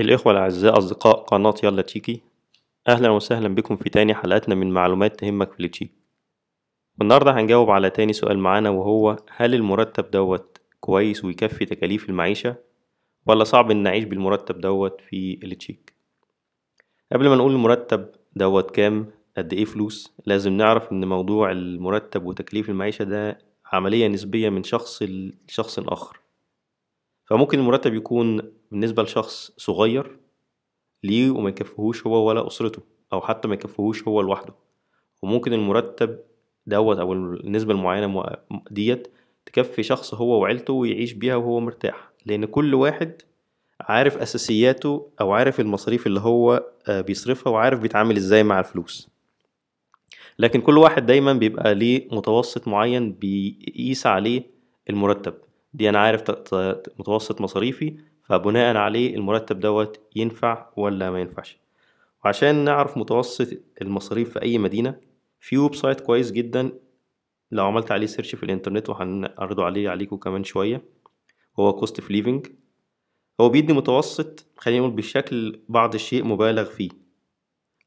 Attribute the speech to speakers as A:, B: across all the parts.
A: الإخوة الأعزاء أصدقاء قناة يلا تشيكي أهلا وسهلا بكم في تاني حلقتنا من معلومات تهمك في التشيك والنهاردة هنجاوب على تاني سؤال معانا وهو هل المرتب دوت كويس ويكفي تكاليف المعيشة ولا صعب إن نعيش بالمرتب دوت في التشيك قبل ما نقول المرتب دوت كام قد إيه فلوس لازم نعرف إن موضوع المرتب وتكليف المعيشة ده عملية نسبية من شخص لشخص آخر فممكن المرتب يكون بالنسبة لشخص صغير ليه وما يكفيهوش هو ولا أسرته أو حتى ما يكفيهوش هو لوحده وممكن المرتب دوت أو النسبة المعينة ديت تكفي شخص هو وعيلته ويعيش بيها وهو مرتاح لأن كل واحد عارف أساسياته أو عارف المصاريف اللي هو آه، بيصرفها وعارف بيتعامل إزاي مع الفلوس لكن كل واحد دايما بيبقى ليه متوسط معين بيقيس عليه المرتب دي انا عارف متوسط مصاريفي فبناء عليه المرتب دوت ينفع ولا ما ينفعش وعشان نعرف متوسط المصاريف في اي مدينه في ويب سايت كويس جدا لو عملت عليه سيرش في الانترنت وهنعرضه عليه عليكم كمان شويه هو كوست في ليفنج هو بيدي متوسط خلينا نقول بشكل بعض الشيء مبالغ فيه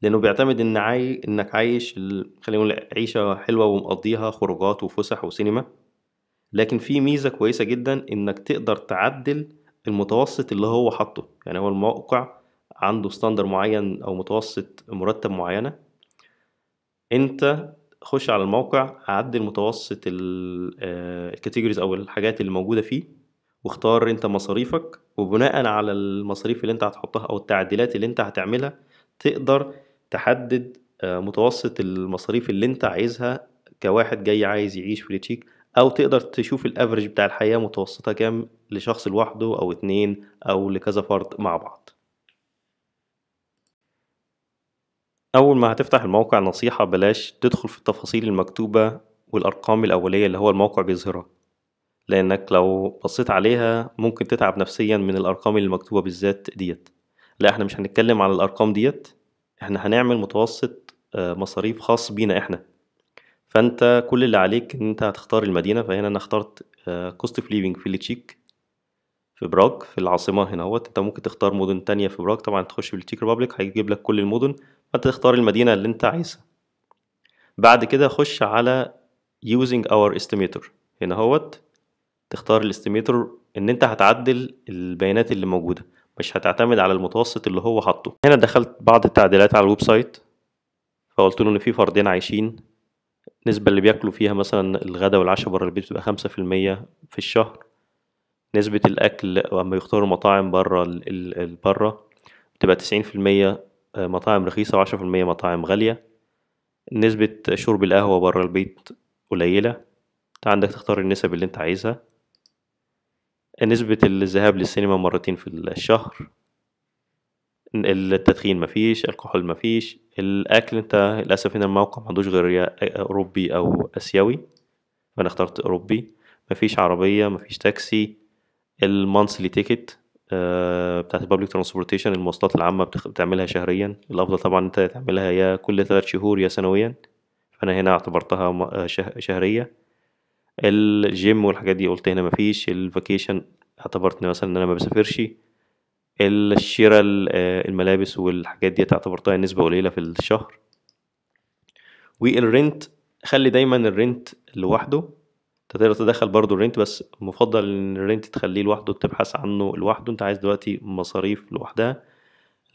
A: لانه بيعتمد ان عاي... انك عايش خلينا نقول عيشه حلوه ومقضيها خروجات وفسح وسينما لكن في ميزه كويسه جدا انك تقدر تعدل المتوسط اللي هو حاطه يعني هو الموقع عنده ستاندر معين او متوسط مرتب معينه انت خش على الموقع عدل متوسط الكاتيجوريز آه، او الحاجات اللي موجوده فيه واختار انت مصاريفك وبناء على المصاريف اللي انت هتحطها او التعديلات اللي انت هتعملها تقدر تحدد آه، متوسط المصاريف اللي انت عايزها كواحد جاي عايز يعيش في التشيك او تقدر تشوف الافرج بتاع الحياه متوسطه كام لشخص لوحده او اتنين او لكذا فرد مع بعض اول ما هتفتح الموقع نصيحه بلاش تدخل في التفاصيل المكتوبه والارقام الاوليه اللي هو الموقع بيظهرها لانك لو بصيت عليها ممكن تتعب نفسيا من الارقام اللي مكتوبه بالذات ديت لا احنا مش هنتكلم على الارقام ديت احنا هنعمل متوسط آه، مصاريف خاص بينا احنا فانت كل اللي عليك ان انت هتختار المدينه فهنا انا اخترت كوست اوف ليفينج في التشيك في براغ في العاصمه هنا اهوت انت ممكن تختار مدن تانية في براغ طبعا تخش في التشيك ريبابليك هيجيب لك كل المدن فانت تختار المدينه اللي انت عايزها بعد كده خش على يوزنج اور استيميتور هنا اهوت تختار الاستيميتر ان انت هتعدل البيانات اللي موجوده مش هتعتمد على المتوسط اللي هو حاطه هنا دخلت بعض التعديلات على الويب سايت فقلت له ان في فردين عايشين النسبة اللي بياكلوا فيها مثلا الغداء والعشاء بره البيت بتبقى خمسة في المية في الشهر نسبة الأكل لما يختاروا مطاعم بره بره بتبقى تسعين في المية آه، مطاعم رخيصة وعشرة في المية مطاعم غالية نسبة شرب القهوة بره البيت قليلة انت عندك تختار النسب اللي انت عايزها نسبة الذهاب للسينما مرتين في الشهر التدخين مفيش الكحول مفيش الاكل انت للاسف هنا الموقع ما عندوش غير آه، اوروبي او اسيوي فانا اخترت اوروبي مفيش عربيه مفيش تاكسي المانثلي تيكت آه، بتاعت البابليك ترانسبورتيشن المواصلات العامة بتعملها شهريا الأفضل طبعا أنت تعملها يا كل ثلاث شهور يا سنويا فأنا هنا اعتبرتها آه، شهرية الجيم والحاجات دي قلت هنا مفيش الفاكيشن اعتبرت مثلا إن أنا ما بسافرش الشراء آه، الملابس والحاجات دي اعتبرتها نسبة قليلة في الشهر والرنت خلي دايما الرنت لوحده تقدر تدخل برضو الرنت بس مفضل ان الرنت تخليه لوحده تبحث عنه لوحده انت عايز دلوقتي مصاريف لوحدها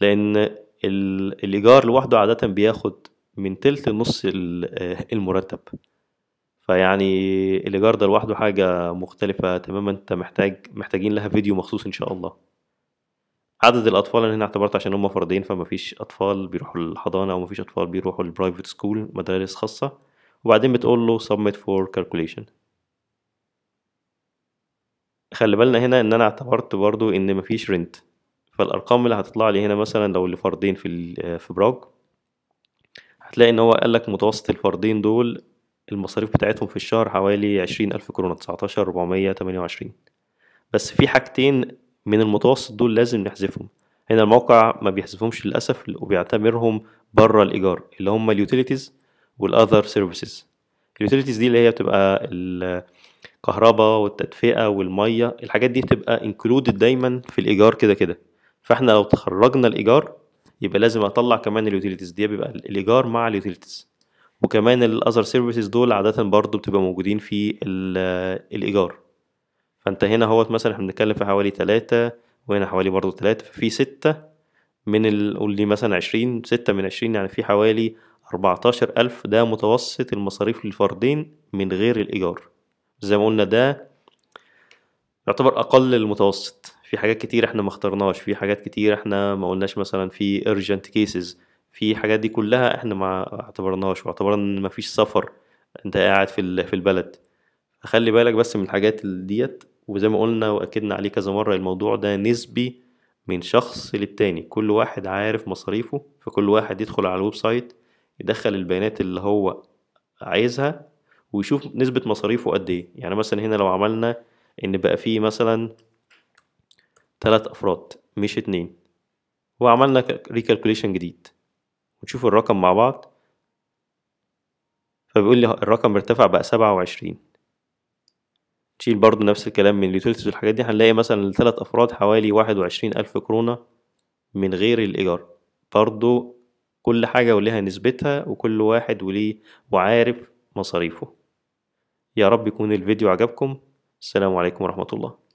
A: لان الايجار لوحده عادة بياخد من تلت نص آه، المرتب فيعني الايجار ده لوحده حاجة مختلفة تماما انت محتاج محتاجين لها فيديو مخصوص ان شاء الله عدد الاطفال انا هنا اعتبرت عشان هم فردين فيش اطفال بيروحوا الحضانه او مفيش اطفال بيروحوا البرايفت سكول مدارس خاصه وبعدين بتقول له submit for calculation خلي بالنا هنا ان انا اعتبرت برضو ان مفيش رنت فالارقام اللي هتطلع لي هنا مثلا لو اللي فردين في في براج هتلاقي ان هو قال لك متوسط الفردين دول المصاريف بتاعتهم في الشهر حوالي عشرين ألف كورونا تسعتاشر أربعمية تمانية وعشرين بس في حاجتين من المتوسط دول لازم نحذفهم هنا الموقع ما بيحذفهمش للأسف وبيعتبرهم بره الإيجار اللي هم اليوتيليتيز والأذر سيرفيسز اليوتيليتيز دي اللي هي بتبقى الكهرباء والتدفئة والمية الحاجات دي بتبقى انكلودد دايما في الإيجار كده كده فاحنا لو تخرجنا الإيجار يبقى لازم أطلع كمان اليوتيليتيز دي بيبقى الإيجار مع اليوتيليتيز وكمان الأذر سيرفيسز دول عادة برضو بتبقى موجودين في الإيجار فانت هنا اهوت مثلا احنا بنتكلم في حوالي تلاتة وهنا حوالي برضو تلاتة ففي ستة من ال... قول لي مثلا عشرين ستة من عشرين يعني في حوالي أربعتاشر ألف ده متوسط المصاريف للفردين من غير الإيجار زي ما قلنا ده يعتبر أقل المتوسط في حاجات كتير احنا ما اخترناش في حاجات كتير احنا ما قلناش مثلا في urgent cases في حاجات دي كلها احنا ما اعتبرناش واعتبرنا ان مفيش سفر انت قاعد في في البلد خلي بالك بس من الحاجات ديت وزي ما قلنا واكدنا عليه كذا مره الموضوع ده نسبي من شخص للتاني كل واحد عارف مصاريفه فكل واحد يدخل على الويب سايت يدخل البيانات اللي هو عايزها ويشوف نسبة مصاريفه قد ايه يعني مثلا هنا لو عملنا ان بقى فيه مثلا تلات افراد مش اتنين وعملنا ريكالكوليشن جديد ونشوف الرقم مع بعض فبيقول لي الرقم ارتفع بقى سبعة وعشرين تشيل برضو نفس الكلام من اليوتيلتيز والحاجات دي هنلاقي مثلا لثلاث أفراد حوالي واحد وعشرين ألف كرونة من غير الإيجار برضو كل حاجة وليها نسبتها وكل واحد وليه وعارف مصاريفه يا رب يكون الفيديو عجبكم السلام عليكم ورحمة الله